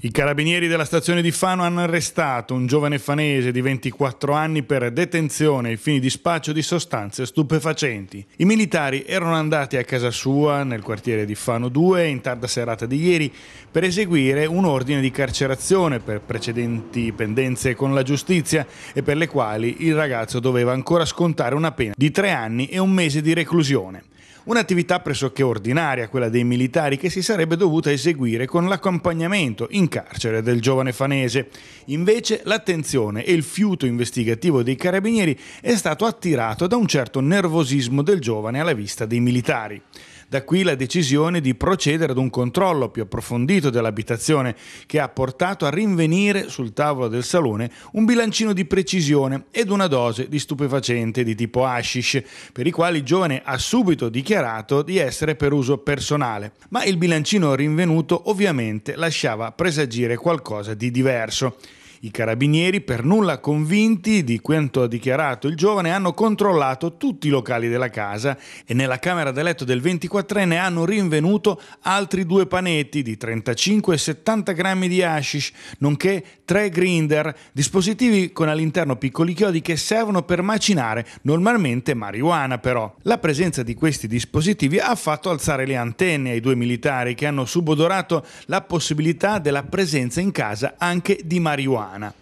I carabinieri della stazione di Fano hanno arrestato un giovane fanese di 24 anni per detenzione ai fini di spaccio di sostanze stupefacenti. I militari erano andati a casa sua nel quartiere di Fano 2 in tarda serata di ieri per eseguire un ordine di carcerazione per precedenti pendenze con la giustizia e per le quali il ragazzo doveva ancora scontare una pena di 3 anni e un mese di reclusione un'attività pressoché ordinaria, quella dei militari, che si sarebbe dovuta eseguire con l'accompagnamento in carcere del giovane fanese. Invece l'attenzione e il fiuto investigativo dei carabinieri è stato attirato da un certo nervosismo del giovane alla vista dei militari. Da qui la decisione di procedere ad un controllo più approfondito dell'abitazione che ha portato a rinvenire sul tavolo del salone un bilancino di precisione ed una dose di stupefacente di tipo hashish, per i quali il giovane ha subito dichiarato di essere per uso personale. Ma il bilancino rinvenuto ovviamente lasciava presagire qualcosa di diverso. I carabinieri, per nulla convinti di quanto ha dichiarato il giovane, hanno controllato tutti i locali della casa e nella camera da letto del 24enne hanno rinvenuto altri due panetti di 35 e 70 grammi di hashish, nonché tre grinder, dispositivi con all'interno piccoli chiodi che servono per macinare normalmente marijuana però. La presenza di questi dispositivi ha fatto alzare le antenne ai due militari che hanno subodorato la possibilità della presenza in casa anche di marijuana umana.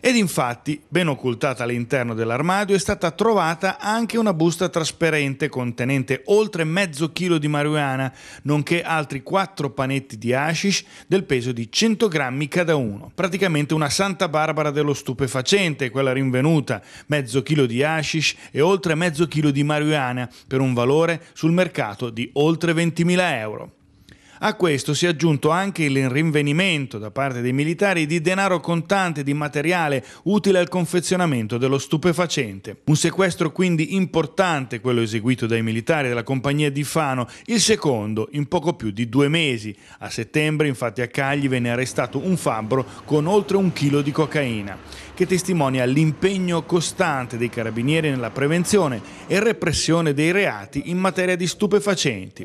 Ed infatti, ben occultata all'interno dell'armadio, è stata trovata anche una busta trasparente contenente oltre mezzo chilo di marijuana, nonché altri quattro panetti di hashish del peso di 100 grammi cada uno. Praticamente una Santa Barbara dello stupefacente, quella rinvenuta, mezzo chilo di hashish e oltre mezzo chilo di marijuana, per un valore sul mercato di oltre 20.000 euro. A questo si è aggiunto anche il rinvenimento da parte dei militari di denaro contante di materiale utile al confezionamento dello stupefacente. Un sequestro quindi importante quello eseguito dai militari della compagnia di Fano, il secondo in poco più di due mesi. A settembre infatti a Cagli venne arrestato un fabbro con oltre un chilo di cocaina che testimonia l'impegno costante dei carabinieri nella prevenzione e repressione dei reati in materia di stupefacenti.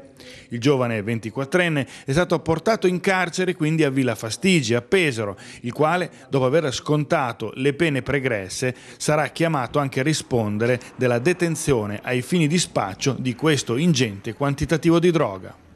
Il giovane 24enne è stato portato in carcere quindi a Villa Fastigi, a Pesaro, il quale, dopo aver scontato le pene pregresse, sarà chiamato anche a rispondere della detenzione ai fini di spaccio di questo ingente quantitativo di droga.